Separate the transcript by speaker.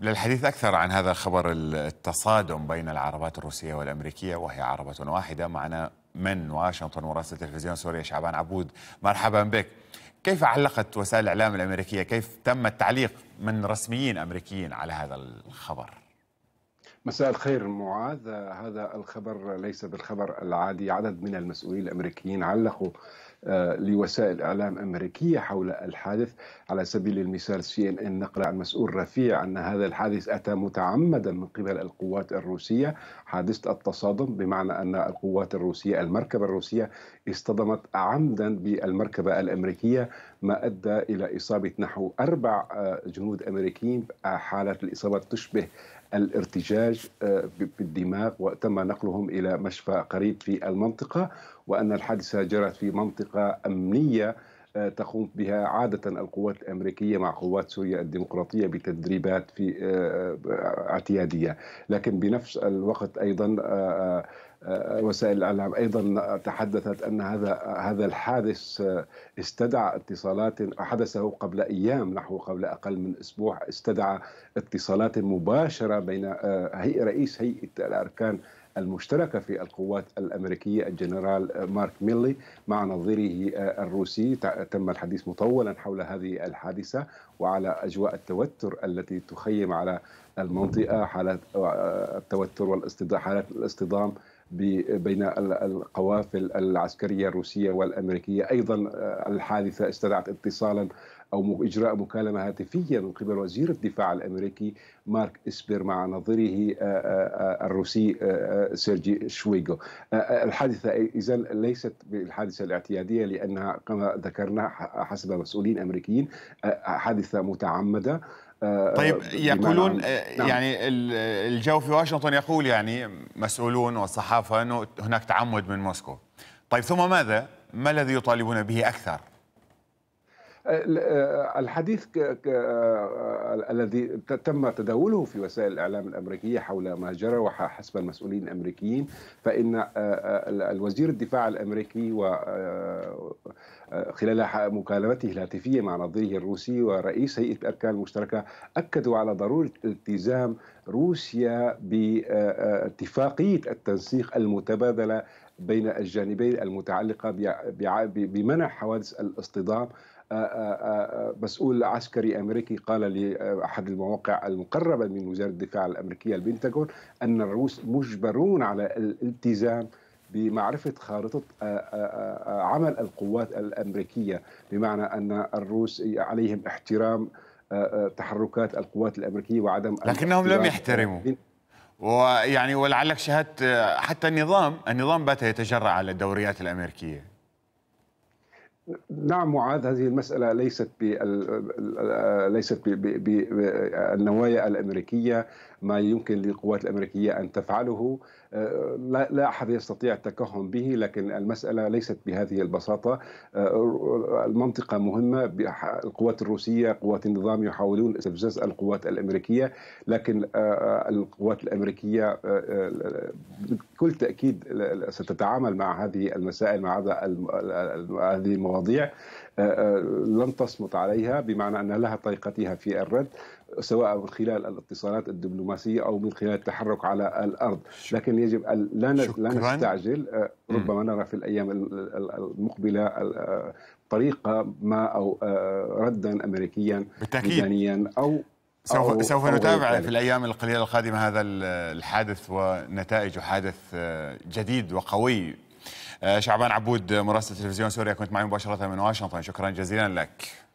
Speaker 1: للحديث أكثر عن هذا خبر التصادم بين العربات الروسية والأمريكية وهي عربة واحدة معنا من واشنطن مراسل تلفزيون سوريا شعبان عبود مرحبا بك كيف علقت وسائل الإعلام الأمريكية كيف تم التعليق من رسميين أمريكيين على هذا الخبر؟
Speaker 2: مساء الخير معاذ هذا الخبر ليس بالخبر العادي عدد من المسؤولين الامريكيين علقوا آه، لوسائل اعلام امريكيه حول الحادث على سبيل المثال سي ان ان نقل عن مسؤول رفيع ان هذا الحادث اتى متعمدا من قبل القوات الروسيه حادثه التصادم بمعنى ان القوات الروسيه المركبه الروسيه اصطدمت عمدا بالمركبه الامريكيه ما ادى الى اصابه نحو اربع آه، جنود امريكيين آه، حاله الاصابه تشبه الارتجاج آه، بالدماغ وتم نقلهم إلى مشفى قريب في المنطقة وأن الحادثة جرت في منطقة أمنية تقوم بها عادة القوات الأمريكية مع قوات سوريا الديمقراطية بتدريبات في آه، آه، اعتيادية لكن بنفس الوقت أيضا آه، وسائل الاعلام ايضا تحدثت ان هذا هذا الحادث استدعى اتصالات حدثه قبل ايام نحو قبل اقل من اسبوع استدعى اتصالات مباشره بين رئيس هيئه الاركان المشتركة في القوات الأمريكية الجنرال مارك ميلي مع نظيره الروسي تم الحديث مطولا حول هذه الحادثة وعلى أجواء التوتر التي تخيم على المنطقه حالات التوتر والاصطدام حالات الاصطدام بين القوافل العسكريه الروسيه والامريكيه، ايضا آه، الحادثه استدعت اتصالا او اجراء مكالمه هاتفيه من قبل وزير الدفاع الامريكي مارك اسبر مع نظيره آه، آه، الروسي سيرجي شويغو. الحادثه اذا ليست بالحادثه الاعتياديه لانها كما ذكرنا حسب مسؤولين امريكيين حادثه متعمده طيب آه، يقولون آه، نعم.
Speaker 1: يعني الجو في واشنطن يقول يعني مسؤولون والصحافه انه هناك تعمد من موسكو. طيب ثم ماذا؟ ما الذي يطالبون به اكثر؟
Speaker 2: آه، الحديث الذي تم تداوله في وسائل الاعلام الامريكيه حول ما جرى وحسب المسؤولين الامريكيين فان الوزير الدفاع الامريكي و خلال مكالمته الهاتفية مع نظيره الروسي ورئيس هيئة الأركان المشتركة أكدوا على ضرورة التزام روسيا باتفاقية التنسيق المتبادلة بين الجانبين المتعلقة بمنع حوادث الاصطدام آه، آه، آه، مسؤول عسكري امريكي قال لاحد المواقع المقربه من وزاره الدفاع الامريكيه البنتاغون ان الروس مجبرون على الالتزام بمعرفة خارطة آه، آه، آه، عمل القوات الأمريكية بمعنى أن الروس عليهم احترام تحركات القوات الأمريكية
Speaker 1: وعدم لكنهم لم يحترموا ويعني ولعلك شاهدت حتى النظام النظام بات يتجرع على الدوريات الأمريكية
Speaker 2: نعم معاذ هذه المسألة ليست بال... ليست بالنوايا الأمريكية ما يمكن للقوات الأمريكية أن تفعله لا, لا أحد يستطيع التكهن به لكن المسألة ليست بهذه البساطة المنطقة مهمة القوات الروسية قوات النظام يحاولون استفزاز القوات الأمريكية لكن آه، القوات الأمريكية آه، آه، بكل تأكيد ستتعامل مع هذه المسائل مع هذه المواضيع تستطيع آه، آه، لن تصمت عليها بمعنى أن لها طريقتها في الرد سواء من خلال الاتصالات الدبلوماسية أو من خلال التحرك على الأرض لكن يجب أن لا نستعجل آه، ربما نرى في الأيام المقبلة طريقة ما أو ردا أمريكيا ميدانيا أو سوف أو سوف نتابع في
Speaker 1: الايام القليله القادمه هذا الحادث ونتائج حادث جديد وقوي آه، شعبان عبود مراسل تلفزيون سوريا كنت معي مباشرة من واشنطن شكرا جزيلا لك